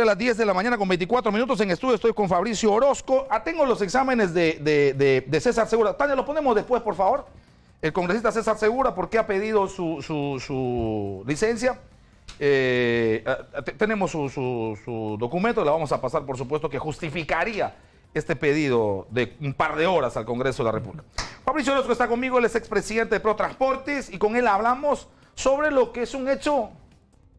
a las 10 de la mañana con 24 minutos en estudio. Estoy con Fabricio Orozco. Ah, tengo los exámenes de, César Segura. Tania, lo ponemos después, por favor. El congresista César Segura, porque ha pedido su, licencia. Eh, ah, tenemos su, su documento, la vamos a pasar, por supuesto, que justificaría este pedido de un par de horas al Congreso de la República. Fabricio Orozco está conmigo, él es expresidente de ProTransportes y con él hablamos sobre lo que es un hecho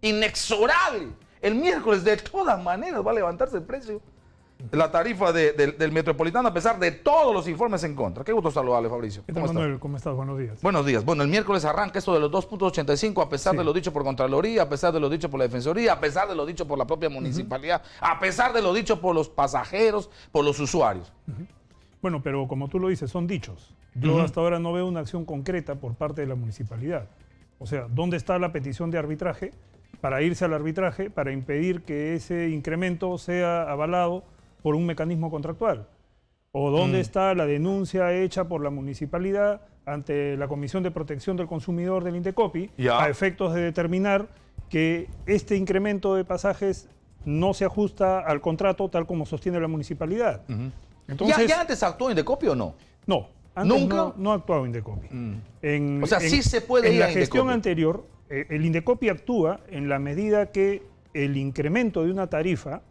inexorable. El miércoles de todas maneras va a levantarse el precio la tarifa del Metropolitano a pesar de todos los informes en contra. Qué gusto saludarle, Fabricio. ¿Cómo, ¿Cómo estás? Buenos días. Buenos días. Bueno, el miércoles arranca esto de los 2.85 a pesar de lo dicho por Contraloría, a pesar de lo dicho por la Defensoría, a pesar de lo dicho por la propia municipalidad, a pesar de lo dicho por los pasajeros, por los usuarios. Bueno, pero como tú lo dices, son dichos. Yo hasta ahora no veo una acción concreta por parte de la municipalidad. O sea, ¿dónde está la petición de arbitraje para irse al arbitraje, para impedir que ese incremento sea avalado por un mecanismo contractual? ¿O dónde mm. está la denuncia hecha por la municipalidad ante la Comisión de Protección del Consumidor del Indecopi a efectos de determinar que este incremento de pasajes no se ajusta al contrato tal como sostiene la municipalidad? Entonces, ¿Ya, antes actuó Indecopi o no? No. Antes ¿Nunca? No, ha actuado Indecopi. Mm. En, o sea, sí se puede en la gestión anterior, eh, el Indecopi actúa en la medida que el incremento de una tarifa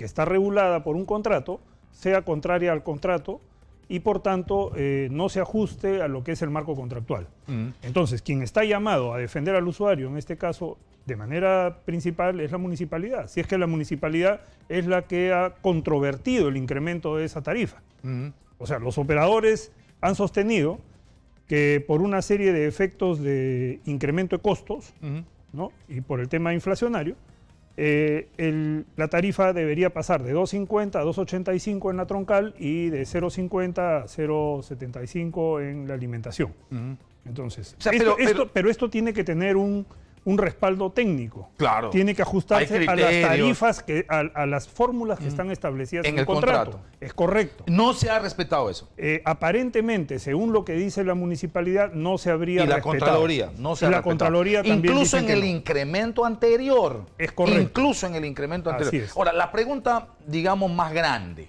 que está regulada por un contrato sea contraria al contrato y por tanto eh, no se ajuste a lo que es el marco contractual. Mm. Entonces, quien está llamado a defender al usuario, en este caso de manera principal, es la municipalidad, si es que la municipalidad es la que ha controvertido el incremento de esa tarifa. Mm. O sea, los operadores han sostenido que por una serie de efectos de incremento de costos mm. ¿no? y por el tema inflacionario, eh, la tarifa debería pasar de 2.50 a 2.85 en la troncal y de 0.50 a 0.75 en la alimentación. Entonces, pero, esto, tiene que tener un, un respaldo técnico. Claro. Tiene que ajustarse a las tarifas, que, a, las fórmulas que mm. están establecidas en, el contrato. Es correcto. No se ha respetado eso. Eh, aparentemente, según lo que dice la municipalidad, no se habría respetado. Y la Contraloría, no se la Contraloría Incluso en el incremento anterior. Es correcto. Incluso en el incremento anterior. Ahora, la pregunta, digamos, más grande.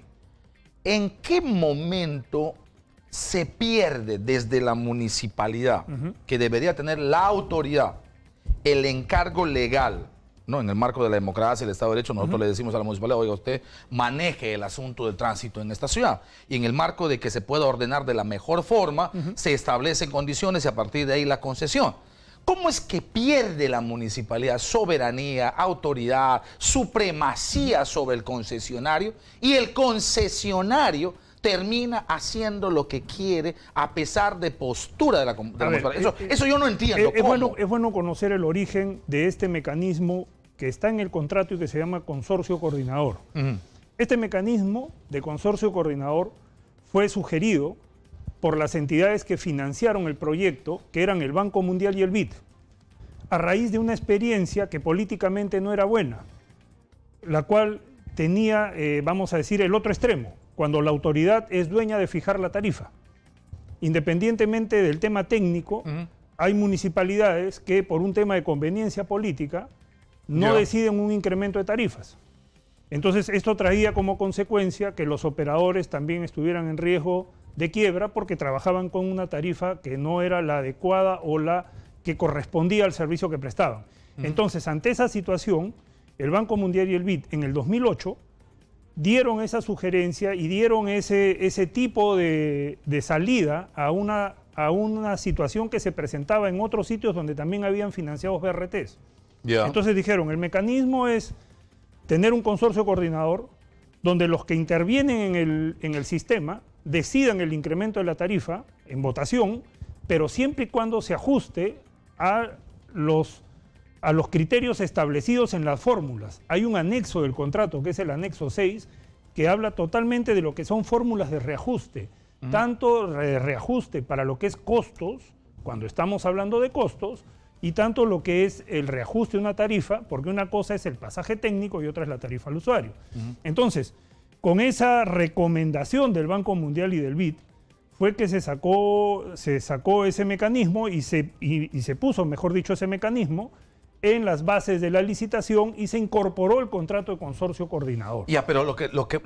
¿En qué momento se pierde desde la municipalidad, que debería tener la autoridad el encargo legal, ¿no? en el marco de la democracia, el Estado de Derecho, nosotros le decimos a la municipalidad, oiga, usted maneje el asunto del tránsito en esta ciudad. Y en el marco de que se pueda ordenar de la mejor forma, se establecen condiciones y a partir de ahí la concesión. ¿Cómo es que pierde la municipalidad soberanía, autoridad, supremacía sobre el concesionario y el concesionario termina haciendo lo que quiere a pesar de postura de la, de eh, eso, eh, eso, yo no entiendo. Eh, es, bueno, es bueno conocer el origen de este mecanismo que está en el contrato y que se llama consorcio coordinador. Este mecanismo de consorcio coordinador fue sugerido por las entidades que financiaron el proyecto, que eran el Banco Mundial y el BID, a raíz de una experiencia que políticamente no era buena, la cual tenía, vamos a decir, el otro extremo, cuando la autoridad es dueña de fijar la tarifa. Independientemente del tema técnico, hay municipalidades que por un tema de conveniencia política no deciden un incremento de tarifas. Entonces esto traía como consecuencia que los operadores también estuvieran en riesgo de quiebra porque trabajaban con una tarifa que no era la adecuada o la que correspondía al servicio que prestaban. Entonces, ante esa situación, el Banco Mundial y el BID en el 2008 dieron esa sugerencia y dieron ese, ese tipo de, salida a una, a una situación que se presentaba en otros sitios donde también habían financiados BRTs. Entonces dijeron, el mecanismo es tener un consorcio coordinador donde los que intervienen en el sistema decidan el incremento de la tarifa en votación, pero siempre y cuando se ajuste a los a los criterios establecidos en las fórmulas. Hay un anexo del contrato, que es el anexo 6, que habla totalmente de lo que son fórmulas de reajuste, mm. tanto reajuste para lo que es costos, cuando estamos hablando de costos, y tanto lo que es el reajuste de una tarifa, porque una cosa es el pasaje técnico y otra es la tarifa al usuario. Entonces, con esa recomendación del Banco Mundial y del BID, fue que se sacó, se sacó ese mecanismo y se, y se puso, mejor dicho, ese mecanismo en las bases de la licitación y se incorporó el contrato de consorcio coordinador. Ya, pero lo que, lo que,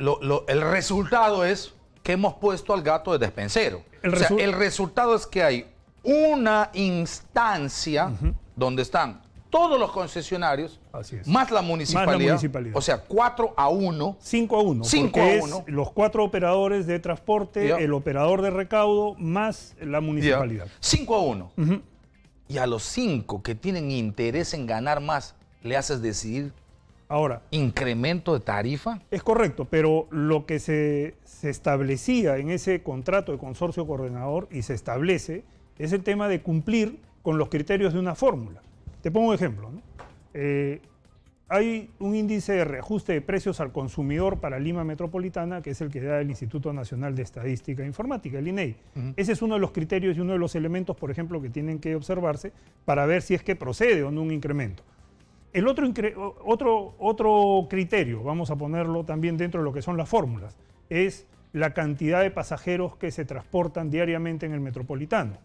el resultado es que hemos puesto al gato de despensero. El, o el resultado es que hay una instancia donde están todos los concesionarios, Más, la municipalidad, O sea, 4 a 1. 5 a 1. 5 a 1. Los cuatro operadores de transporte, el operador de recaudo, más la municipalidad. 5 a 1 y a los cinco que tienen interés en ganar más, le haces decidir Ahora, incremento de tarifa. Es correcto, pero lo que se, establecía en ese contrato de consorcio coordinador y se establece es el tema de cumplir con los criterios de una fórmula. Te pongo un ejemplo. ¿no? Eh, hay un índice de reajuste de precios al consumidor para Lima Metropolitana, que es el que da el Instituto Nacional de Estadística e Informática, el INEI. Ese es uno de los criterios y uno de los elementos, por ejemplo, que tienen que observarse para ver si es que procede o no un incremento. El otro, otro, otro criterio, vamos a ponerlo también dentro de lo que son las fórmulas, es la cantidad de pasajeros que se transportan diariamente en el metropolitano.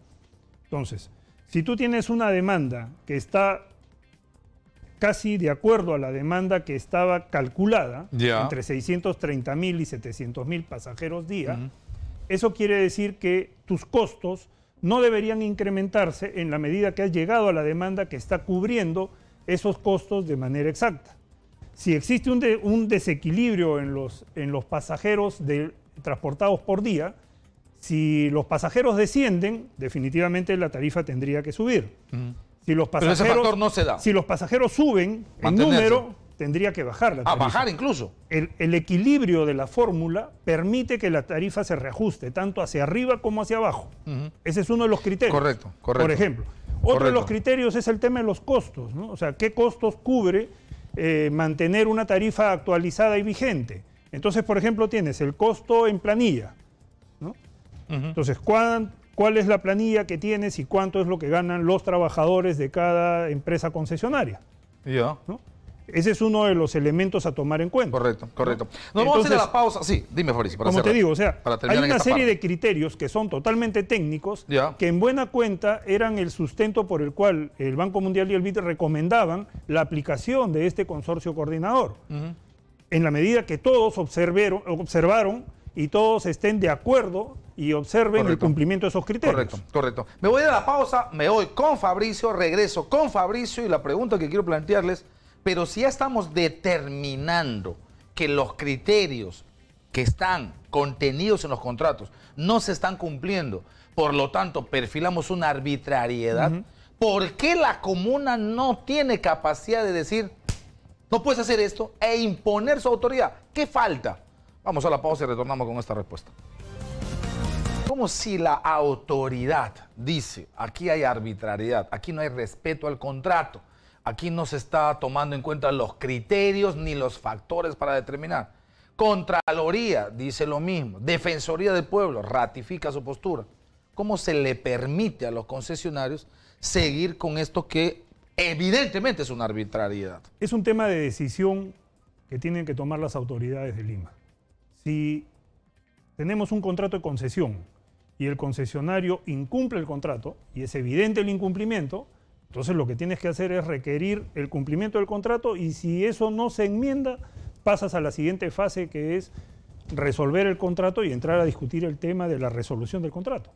Entonces, si tú tienes una demanda que está casi de acuerdo a la demanda que estaba calculada, entre 630 mil y 700 mil pasajeros día, eso quiere decir que tus costos no deberían incrementarse en la medida que has llegado a la demanda que está cubriendo esos costos de manera exacta. Si existe un, desequilibrio en los, en los pasajeros transportados por día, si los pasajeros descienden, definitivamente la tarifa tendría que subir. Si los pasajeros, Si los pasajeros suben en número, tendría que bajar la tarifa. A bajar incluso. El, equilibrio de la fórmula permite que la tarifa se reajuste, tanto hacia arriba como hacia abajo. Ese es uno de los criterios. Correcto, correcto. Por ejemplo. Otro de los criterios es el tema de los costos, O sea, ¿qué costos cubre eh, mantener una tarifa actualizada y vigente? Entonces, por ejemplo, tienes el costo en planilla, ¿no? Entonces, ¿cuánto? cuál es la planilla que tienes y cuánto es lo que ganan los trabajadores de cada empresa concesionaria. Ya. Ese es uno de los elementos a tomar en cuenta. Correcto, correcto. Nos vamos a la pausa. Sí, dime, Fabricio. Para como te digo, o sea, hay una serie de criterios que son totalmente técnicos, que en buena cuenta eran el sustento por el cual el Banco Mundial y el BID recomendaban la aplicación de este consorcio coordinador. En la medida que todos observaron y todos estén de acuerdo y observen el cumplimiento de esos criterios. Correcto, correcto. Me voy a la pausa, me voy con Fabricio, regreso con Fabricio y la pregunta que quiero plantearles, pero si ya estamos determinando que los criterios que están contenidos en los contratos no se están cumpliendo, por lo tanto perfilamos una arbitrariedad, ¿por qué la comuna no tiene capacidad de decir, no puedes hacer esto e imponer su autoridad? ¿Qué falta? Vamos a la pausa y retornamos con esta respuesta. ¿Cómo si la autoridad dice, aquí hay arbitrariedad, aquí no hay respeto al contrato, aquí no se está tomando en cuenta los criterios ni los factores para determinar. Contraloría dice lo mismo, Defensoría del Pueblo ratifica su postura. ¿Cómo se le permite a los concesionarios seguir con esto que evidentemente es una arbitrariedad? Es un tema de decisión que tienen que tomar las autoridades de Lima si tenemos un contrato de concesión y el concesionario incumple el contrato y es evidente el incumplimiento, entonces lo que tienes que hacer es requerir el cumplimiento del contrato y si eso no se enmienda, pasas a la siguiente fase que es resolver el contrato y entrar a discutir el tema de la resolución del contrato.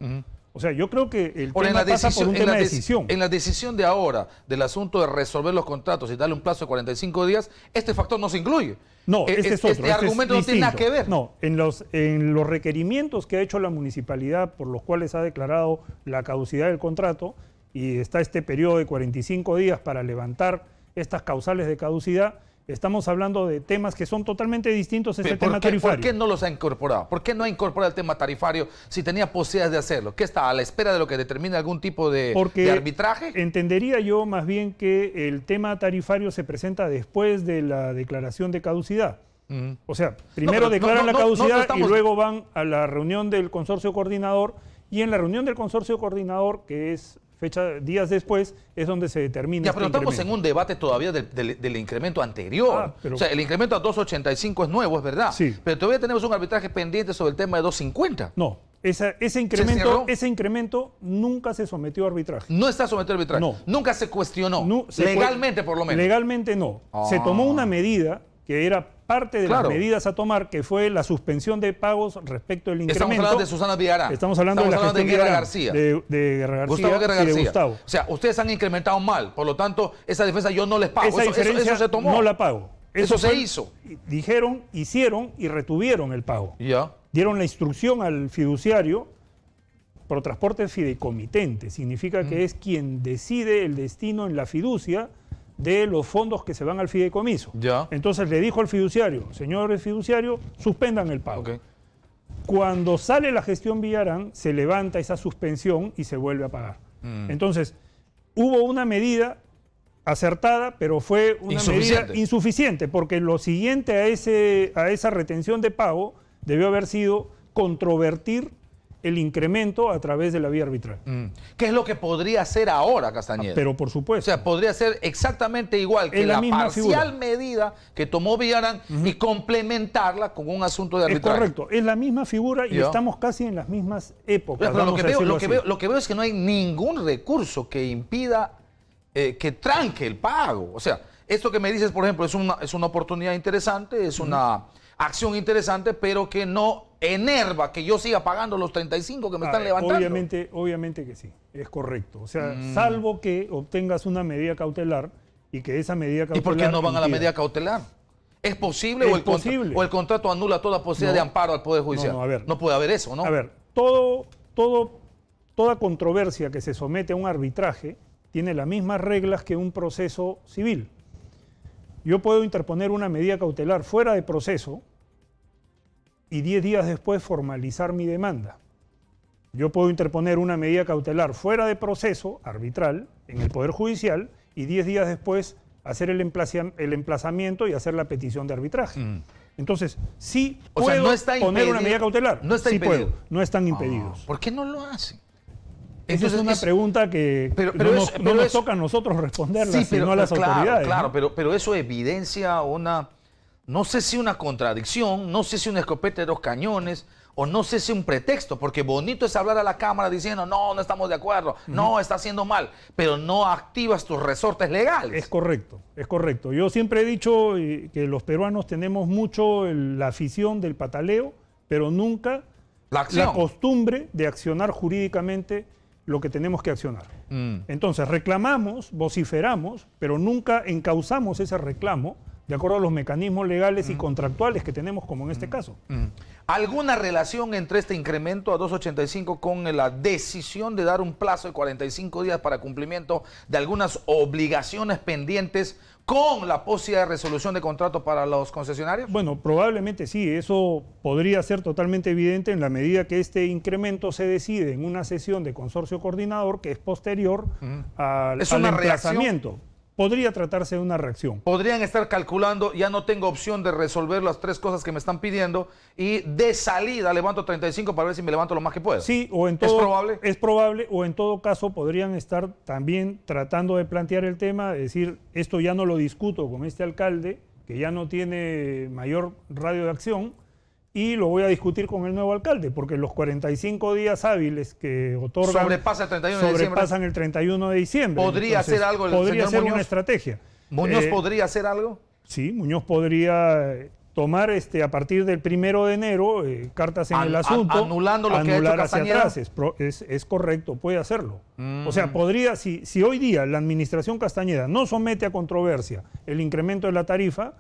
O sea, yo creo que el tema pasa por un de decisión. En la decisión de ahora del asunto de resolver los contratos y darle un plazo de 45 días, este factor no se incluye. No, e-, este es este otro. Este, argumento no tiene nada que ver. No, en los, en los requerimientos que ha hecho la municipalidad por los cuales ha declarado la caducidad del contrato y está este periodo de 45 días para levantar estas causales de caducidad, Estamos hablando de temas que son totalmente distintos a este tema tarifario. ¿Por qué no los ha incorporado? ¿Por qué no ha incorporado el tema tarifario si tenía posibilidades de hacerlo? ¿Qué está? ¿A la espera de lo que determine algún tipo de, arbitraje? Entendería yo más bien que el tema tarifario se presenta después de la declaración de caducidad. Mm. O sea, primero declaran la caducidad y luego van a la reunión del consorcio coordinador. Y en la reunión del consorcio coordinador, que es fecha, días después, es donde se determina. Ya, este pero estamos en un debate todavía del, incremento anterior. Ah, o sea, el incremento a 2.85 es nuevo, es verdad. Sí. Pero todavía tenemos un arbitraje pendiente sobre el tema de 2.50. No. ese, incremento, ese incremento nunca se sometió a arbitraje. No está sometido a arbitraje. No. Nunca se cuestionó. legalmente, por lo menos. Legalmente no. Se tomó ah. una medida que era parte de las medidas a tomar, que fue la suspensión de pagos respecto al incremento. Estamos hablando de Susana Villarán. Estamos hablando de Guerra García. De, García. Gustavo Guerra García. Y de Gustavo. O sea, ustedes han incrementado mal, por lo tanto, esa defensa yo no les pago. Esa eso, eso, se tomó. No la pago. Eso, se hizo. Dijeron, hicieron y retuvieron el pago. Ya. Dieron la instrucción al fiduciario por transporte fideicomitente. Significa que mm. es quien decide el destino en la fiducia de los fondos que se van al fideicomiso. Entonces le dijo al fiduciario, señores fiduciario, suspendan el pago. Cuando sale la gestión Villarán, se levanta esa suspensión y se vuelve a pagar. Mm. Entonces, hubo una medida acertada, pero fue una medida insuficiente, porque lo siguiente a, ese, a esa retención de pago debió haber sido controvertir el incremento a través de la vía arbitral. Mm. ¿Qué es lo que podría hacer ahora Castañeda? Ah, pero por supuesto. O sea, podría ser exactamente igual que la, misma parcial medida que tomó Villarán y complementarla con un asunto de arbitraje. Es correcto, es la misma figura y estamos casi en las mismas épocas. lo, que veo, es que no hay ningún recurso que impida eh, que tranque el pago. O sea, esto que me dices, por ejemplo, es una, es una oportunidad interesante, es una acción interesante, pero que no enerva que yo siga pagando los 35 que me están ah, levantando. Obviamente, obviamente que sí, es correcto. O sea, mm. salvo que obtengas una medida cautelar y que esa medida cautelar... ¿Y por qué no van a la medida cautelar? ¿Es posible, o, el o, el contrato anula toda posibilidad de amparo al Poder Judicial? No, no puede haber eso, ¿no? A ver, todo, todo, toda controversia que se somete a un arbitraje tiene las mismas reglas que un proceso civil. Yo puedo interponer una medida cautelar fuera de proceso y 10 días después formalizar mi demanda. Yo puedo interponer una medida cautelar fuera de proceso arbitral en el Poder Judicial y 10 días después hacer el, emplazamiento y hacer la petición de arbitraje. Mm. Entonces, sí puedo poner una medida cautelar. No está no están ah, impedidos. ¿Por qué no lo hacen? Esa es una pregunta que no, toca a nosotros responderla, sino a las claro, autoridades. Claro, pero, eso evidencia una, no sé si una contradicción, no sé si un escopete de dos cañones, o no sé si un pretexto, porque bonito es hablar a la Cámara diciendo, no, no estamos de acuerdo, no, está haciendo mal, pero no activas tus resortes legales. Es correcto, es correcto. Yo siempre he dicho eh, que los peruanos tenemos mucho la afición del pataleo, pero nunca la costumbre de accionar jurídicamente lo que tenemos que accionar. Mm. Entonces, reclamamos, vociferamos, pero nunca encauzamos ese reclamo de acuerdo a los mecanismos legales y mm. contractuales que tenemos, como en este mm. caso. Mm. ¿Alguna relación entre este incremento a 2.85 con la decisión de dar un plazo de 45 días para cumplimiento de algunas obligaciones pendientes con la posibilidad de resolución de contrato para los concesionarios? Bueno, probablemente sí, eso podría ser totalmente evidente en la medida que este incremento se decide en una sesión de consorcio coordinador que es posterior al, ¿Es podría tratarse de una reacción. Podrían estar calculando, ya no tengo opción de resolver las tres cosas que me están pidiendo y de salida levanto 35 para ver si me levanto lo más que pueda. Sí, o en todo, ¿Es probable? Es probable, o en todo caso podrían estar también tratando de plantear el tema, de decir, esto ya no lo discuto con este alcalde, que ya no tiene mayor radio de acción, y lo voy a discutir con el nuevo alcalde, porque los 45 días hábiles que otorga Sobrepasa el 31 de sobrepasan el 31 de diciembre. ¿Podría hacer algo el Podría ser una estrategia. ¿Muñoz eh, podría hacer algo? Sí, Muñoz podría eh, tomar este, a partir del primero de enero eh, cartas en el asunto. anulando lo anular hacia atrás. Es, correcto, puede hacerlo. O sea, mm. podría, si, si hoy día la administración Castañeda no somete a controversia el incremento de la tarifa,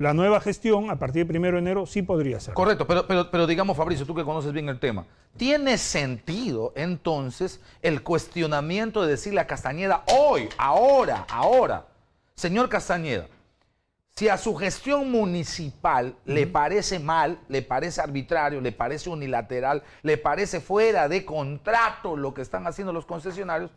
la nueva gestión, a partir de primero de enero, sí podría ser. Correcto, pero, pero, pero digamos, Fabricio, tú que conoces bien el tema, ¿tiene sentido entonces el cuestionamiento de decirle a Castañeda hoy, ahora, ahora, señor Castañeda, si a su gestión municipal le parece mal, le parece arbitrario, le parece unilateral, le parece fuera de contrato lo que están haciendo los concesionarios,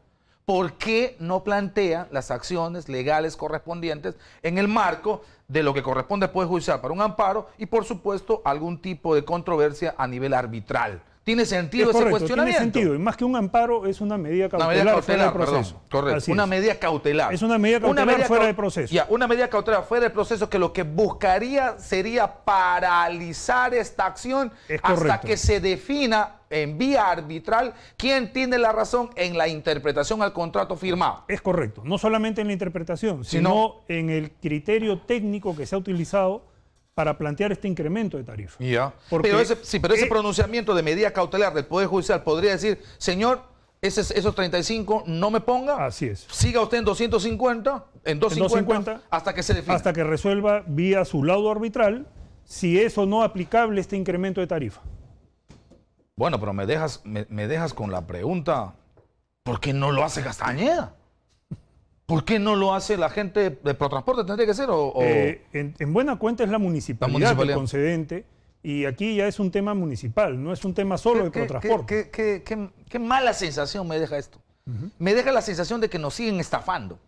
¿por qué no plantea las acciones legales correspondientes en el marco de lo que corresponde al Poder pues, Judicial para un amparo y, por supuesto, algún tipo de controversia a nivel arbitral? ¿Tiene sentido ese cuestionamiento? Tiene sentido, y más que un amparo es una medida cautelar, una medida cautelar fuera del proceso. correcto. Una medida cautelar. Es una medida cautelar fuera del proceso. Ya, una medida cautelar fuera del proceso que lo que buscaría sería paralizar esta acción hasta que se defina en vía arbitral quién tiene la razón en la interpretación al contrato firmado. Es correcto, no solamente en la interpretación, sino en el criterio técnico que se ha utilizado para plantear este incremento de tarifa. Pero ese, sí, pero ese pronunciamiento de medida cautelar del Poder Judicial podría decir, señor, esos 35 no me ponga. Así es. Siga usted en 250, en 250, hasta que se Hasta que resuelva vía su laudo arbitral si es o no aplicable este incremento de tarifa. Bueno, pero me dejas, me dejas con la pregunta, ¿por qué no lo hace Castañeda? ¿Por qué no lo hace la gente de Protransporte? ¿Tendría que ser? O, eh, en, buena cuenta es la municipalidad, el concedente. Y aquí ya es un tema municipal, no es un tema solo de Protransporte. Qué, qué, mala sensación me deja esto. Me deja la sensación de que nos siguen estafando. O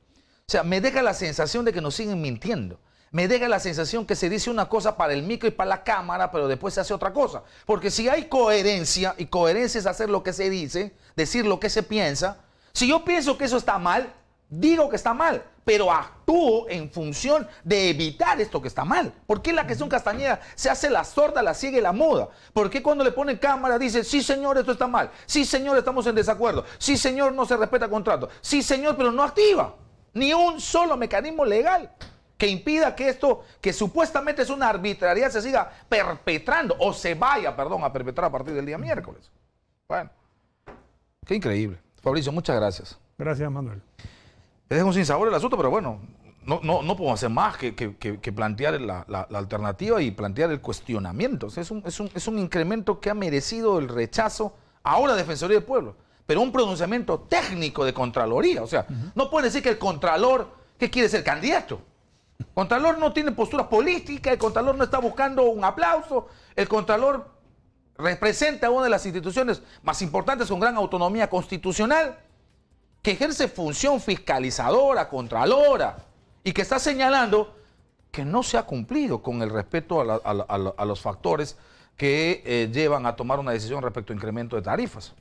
sea, me deja la sensación de que nos siguen mintiendo. Me deja la sensación que se dice una cosa para el micro y para la cámara, pero después se hace otra cosa. Porque si hay coherencia, y coherencia es hacer lo que se dice, decir lo que se piensa, si yo pienso que eso está mal, digo que está mal, pero actúo en función de evitar esto que está mal. ¿Por qué la gestión Castañeda se hace la sorda, la ciega y la muda? ¿Por qué cuando le ponen cámara dice, sí señor, esto está mal, sí señor, estamos en desacuerdo, sí señor, no se respeta el contrato, sí señor, pero no activa ni un solo mecanismo legal que impida que esto, que supuestamente es una arbitrariedad, se siga perpetrando o se vaya, perdón, a perpetrar a partir del día miércoles. Bueno, qué increíble. Fabricio, muchas gracias. Gracias, Manuel es un sinsabor el asunto, pero bueno, no, no, no podemos hacer más que, plantear la, alternativa y plantear el cuestionamiento. es, un, incremento que ha merecido el rechazo a ahora Defensoría del Pueblo, pero un pronunciamiento técnico de Contraloría. O sea, no puede decir que el Contralor, que quiere ser candidato. Contralor no tiene posturas políticas, el Contralor no está buscando un aplauso, el Contralor representa una de las instituciones más importantes con gran autonomía constitucional que ejerce función fiscalizadora, contralora, y que está señalando que no se ha cumplido con el respeto a, los factores que eh, llevan a tomar una decisión respecto a incremento de tarifas.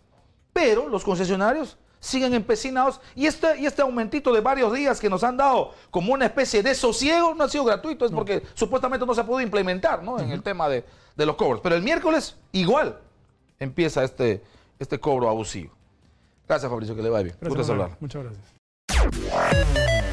Pero los concesionarios siguen empecinados y este, y este aumentito de varios días que nos han dado como una especie de sosiego no ha sido gratuito, es porque supuestamente no se pudo implementar ¿no? en el tema de, los cobros. Pero el miércoles igual empieza este, este cobro abusivo. Gracias, Fabricio, que le vaya bien. Gusto saludar. Muchas gracias.